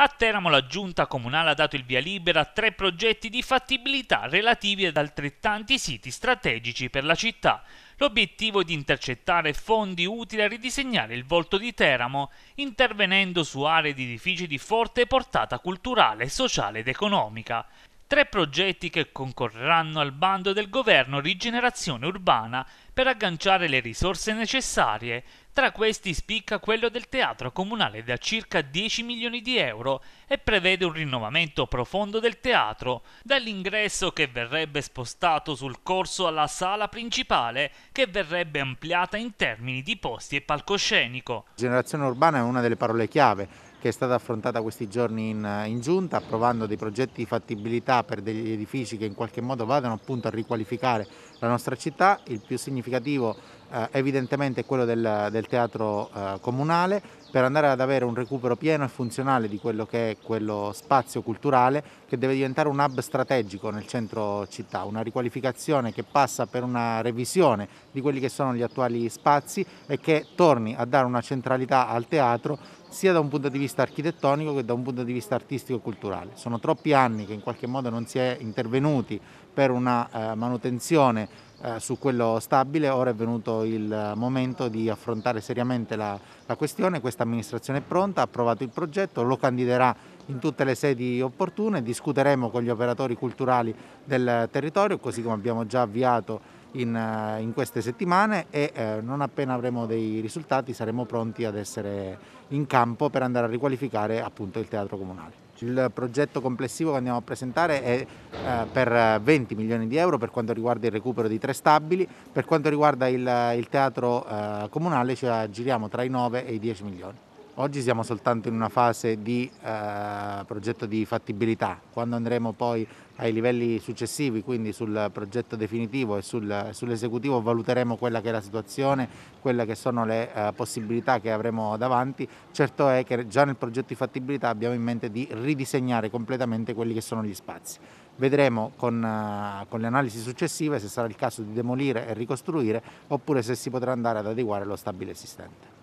A Teramo la giunta comunale ha dato il via libera a tre progetti di fattibilità relativi ad altrettanti siti strategici per la città. L'obiettivo è di intercettare fondi utili a ridisegnare il volto di Teramo, intervenendo su aree ed edifici di forte portata culturale, sociale ed economica tre progetti che concorreranno al bando del governo Rigenerazione Urbana per agganciare le risorse necessarie. Tra questi spicca quello del teatro comunale da circa 10 milioni di euro e prevede un rinnovamento profondo del teatro, dall'ingresso che verrebbe spostato sul corso alla sala principale che verrebbe ampliata in termini di posti e palcoscenico. Rigenerazione urbana è una delle parole chiave che è stata affrontata questi giorni in, in, giunta, approvando dei progetti di fattibilità per degli edifici che in qualche modo vadano appunto a riqualificare la nostra città. Il più significativo eh, evidentemente quello del, del teatro eh, comunale per andare ad avere un recupero pieno e funzionale di quello che è quello spazio culturale che deve diventare un hub strategico nel centro città, una riqualificazione che passa per una revisione di quelli che sono gli attuali spazi e che torni a dare una centralità al teatro sia da un punto di vista architettonico che da un punto di vista artistico e culturale. Sono troppi anni che in qualche modo non si è intervenuti per una eh, manutenzione eh, su quello stabile, ora è venuto il momento di affrontare seriamente la, la questione, questa amministrazione è pronta, ha approvato il progetto, lo candiderà in tutte le sedi opportune, discuteremo con gli operatori culturali del territorio, così come abbiamo già avviato in, eh, in queste settimane e eh, non appena avremo dei risultati saremo pronti ad essere in campo per andare a riqualificare appunto il teatro comunale. Il progetto complessivo che andiamo a presentare è eh, per 20 eh, milioni di euro per quanto riguarda il recupero di tre stabili, per quanto riguarda il, teatro eh, comunale ci aggiriamo tra i 9 e i 10 milioni. Oggi siamo soltanto in una fase di eh, progetto di fattibilità, quando andremo poi ai livelli successivi, quindi sul progetto definitivo e sul, sull'esecutivo valuteremo quella che è la situazione, quelle che sono le eh, possibilità che avremo davanti. Certo è che già nel progetto di fattibilità abbiamo in mente di ridisegnare completamente quelli che sono gli spazi. Vedremo con, eh, con le analisi successive se sarà il caso di demolire e ricostruire oppure se si potrà andare ad adeguare lo stabile esistente.